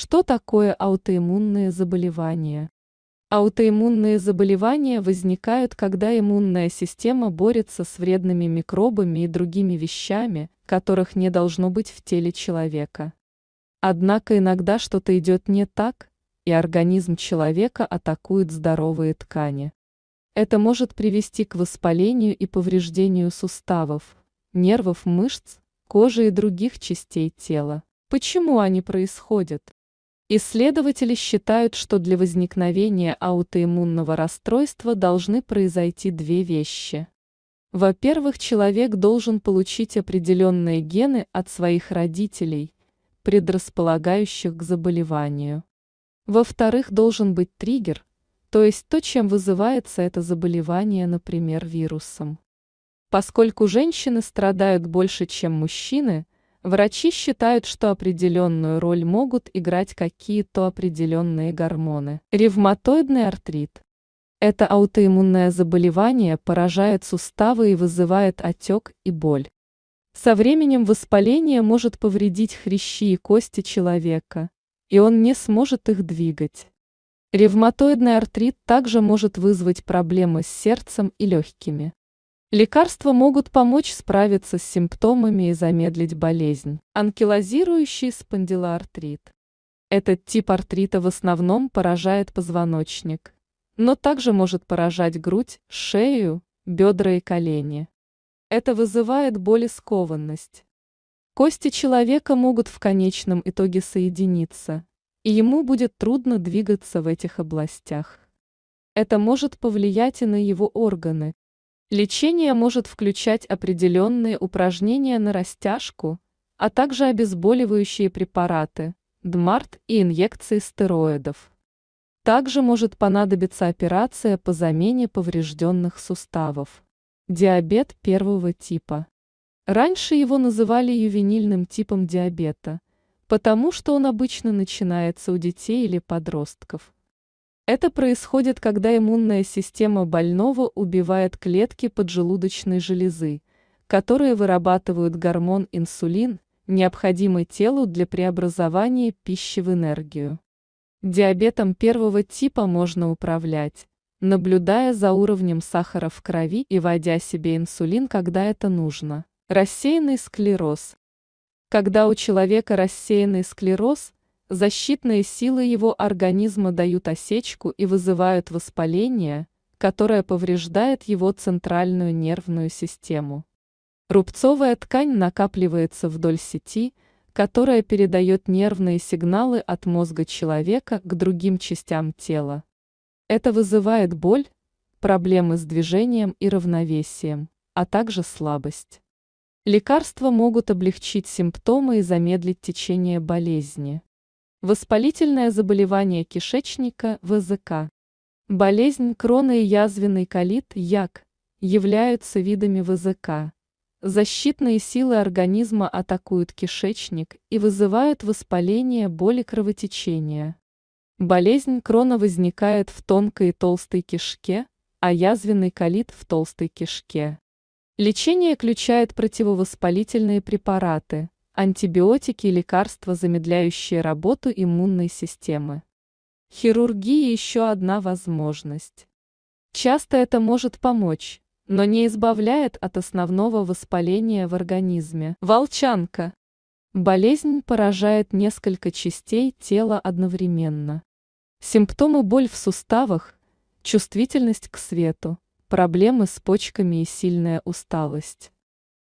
Что такое аутоиммунные заболевания? Аутоиммунные заболевания возникают, когда иммунная система борется с вредными микробами и другими вещами, которых не должно быть в теле человека. Однако иногда что-то идет не так, и организм человека атакует здоровые ткани. Это может привести к воспалению и повреждению суставов, нервов мышц, кожи и других частей тела. Почему они происходят? Исследователи считают, что для возникновения аутоиммунного расстройства должны произойти две вещи. Во-первых, человек должен получить определенные гены от своих родителей, предрасполагающих к заболеванию. Во-вторых, должен быть триггер, то есть то, чем вызывается это заболевание, например, вирусом. Поскольку женщины страдают больше, чем мужчины – Врачи считают, что определенную роль могут играть какие-то определенные гормоны. Ревматоидный артрит. Это аутоиммунное заболевание поражает суставы и вызывает отек и боль. Со временем воспаление может повредить хрящи и кости человека, и он не сможет их двигать. Ревматоидный артрит также может вызвать проблемы с сердцем и легкими. Лекарства могут помочь справиться с симптомами и замедлить болезнь, анкилозирующий спондилоартрит. Этот тип артрита в основном поражает позвоночник, но также может поражать грудь, шею, бедра и колени. Это вызывает боль и скованность. Кости человека могут в конечном итоге соединиться, и ему будет трудно двигаться в этих областях. Это может повлиять и на его органы, Лечение может включать определенные упражнения на растяжку, а также обезболивающие препараты, ДМАРТ и инъекции стероидов. Также может понадобиться операция по замене поврежденных суставов. Диабет первого типа. Раньше его называли ювенильным типом диабета, потому что он обычно начинается у детей или подростков. Это происходит, когда иммунная система больного убивает клетки поджелудочной железы, которые вырабатывают гормон инсулин, необходимый телу для преобразования пищи в энергию. Диабетом первого типа можно управлять, наблюдая за уровнем сахара в крови и вводя себе инсулин, когда это нужно. Рассеянный склероз. Когда у человека рассеянный склероз, Защитные силы его организма дают осечку и вызывают воспаление, которое повреждает его центральную нервную систему. Рубцовая ткань накапливается вдоль сети, которая передает нервные сигналы от мозга человека к другим частям тела. Это вызывает боль, проблемы с движением и равновесием, а также слабость. Лекарства могут облегчить симптомы и замедлить течение болезни. Воспалительное заболевание кишечника ВЗК. Болезнь крона и язвенный колит ЯК являются видами ВЗК. Защитные силы организма атакуют кишечник и вызывают воспаление, боли, кровотечения. Болезнь крона возникает в тонкой и толстой кишке, а язвенный колит в толстой кишке. Лечение включает противовоспалительные препараты, антибиотики и лекарства, замедляющие работу иммунной системы. Хирургия – еще одна возможность. Часто это может помочь, но не избавляет от основного воспаления в организме. Волчанка. Болезнь поражает несколько частей тела одновременно. Симптомы – боль в суставах, чувствительность к свету, проблемы с почками и сильная усталость.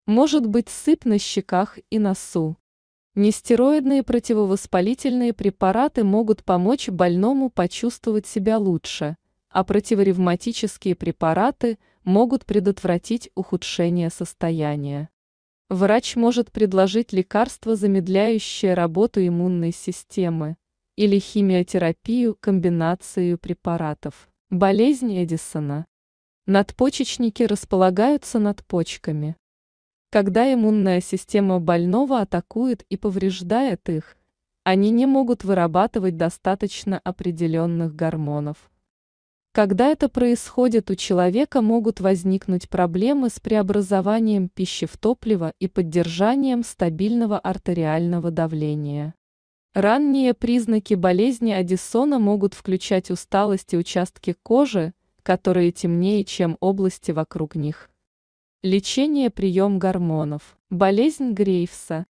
Может быть сыпь на щеках и носу. Нестероидные противовоспалительные препараты могут помочь больному почувствовать себя лучше, а противоревматические препараты могут предотвратить ухудшение состояния. Врач может предложить лекарство, замедляющее работу иммунной системы, или химиотерапию, комбинацию препаратов. Болезнь Эдисона. Надпочечники располагаются над почками. Когда иммунная система больного атакует и повреждает их, они не могут вырабатывать достаточно определенных гормонов. Когда это происходит, у человека могут возникнуть проблемы с преобразованием пищи в топливо и поддержанием стабильного артериального давления. Ранние признаки болезни Аддисона могут включать усталость и участки кожи, которые темнее, чем области вокруг них. Лечение прием гормонов. Болезнь Грейвса.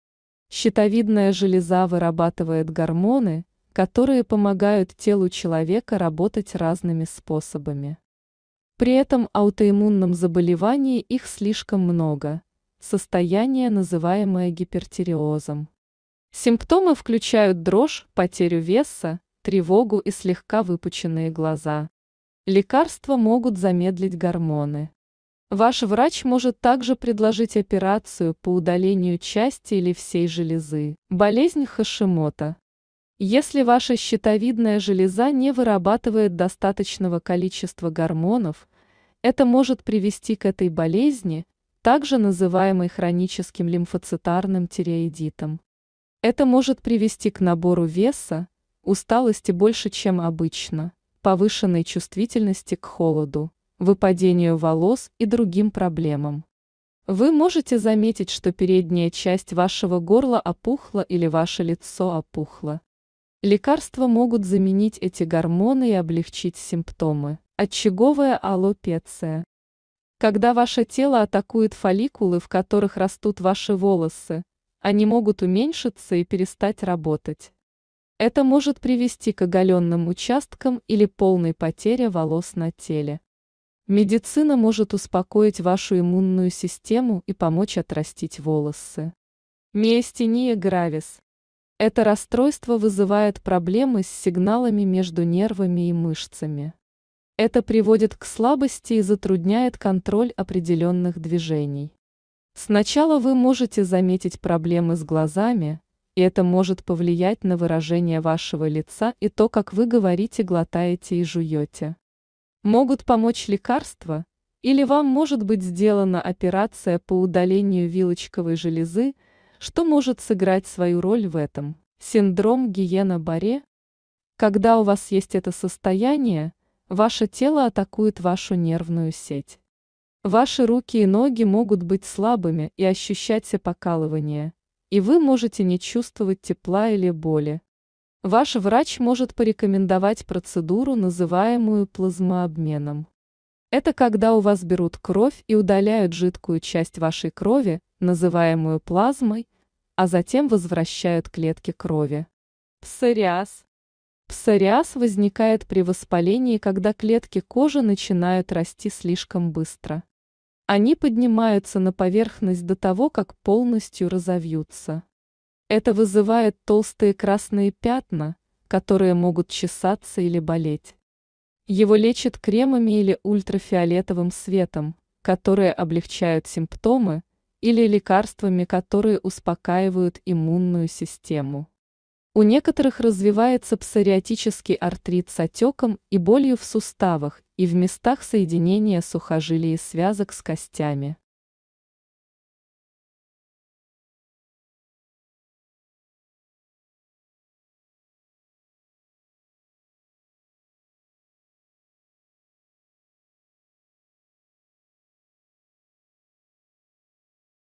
Щитовидная железа вырабатывает гормоны, которые помогают телу человека работать разными способами. При этом аутоиммунном заболевании их слишком много. Состояние, называемое гипертиреозом. Симптомы включают дрожь, потерю веса, тревогу и слегка выпученные глаза. Лекарства могут замедлить гормоны. Ваш врач может также предложить операцию по удалению части или всей железы. Болезнь Хашимота. Если ваша щитовидная железа не вырабатывает достаточного количества гормонов, это может привести к этой болезни, также называемой хроническим лимфоцитарным тиреоидитом. Это может привести к набору веса, усталости больше, чем обычно, повышенной чувствительности к холоду, выпадению волос и другим проблемам. Вы можете заметить, что передняя часть вашего горла опухла или ваше лицо опухло. Лекарства могут заменить эти гормоны и облегчить симптомы. Отчаговая аллопеция. Когда ваше тело атакует фолликулы, в которых растут ваши волосы, они могут уменьшиться и перестать работать. Это может привести к оголенным участкам или полной потере волос на теле. Медицина может успокоить вашу иммунную систему и помочь отрастить волосы. Миостения гравис. Это расстройство вызывает проблемы с сигналами между нервами и мышцами. Это приводит к слабости и затрудняет контроль определенных движений. Сначала вы можете заметить проблемы с глазами, и это может повлиять на выражение вашего лица и то, как вы говорите, глотаете и жуете. Могут помочь лекарства, или вам может быть сделана операция по удалению вилочковой железы, что может сыграть свою роль в этом. Синдром Гиена-Баре. Когда у вас есть это состояние, ваше тело атакует вашу нервную сеть. Ваши руки и ноги могут быть слабыми и ощущать покалывание, и вы можете не чувствовать тепла или боли. Ваш врач может порекомендовать процедуру, называемую плазмообменом. Это когда у вас берут кровь и удаляют жидкую часть вашей крови, называемую плазмой, а затем возвращают клетки крови. Псориаз. Псориаз возникает при воспалении, когда клетки кожи начинают расти слишком быстро. Они поднимаются на поверхность до того, как полностью разовьются. Это вызывает толстые красные пятна, которые могут чесаться или болеть. Его лечат кремами или ультрафиолетовым светом, которые облегчают симптомы, или лекарствами, которые успокаивают иммунную систему. У некоторых развивается псориатический артрит с отеком и болью в суставах и в местах соединения сухожилий и связок с костями.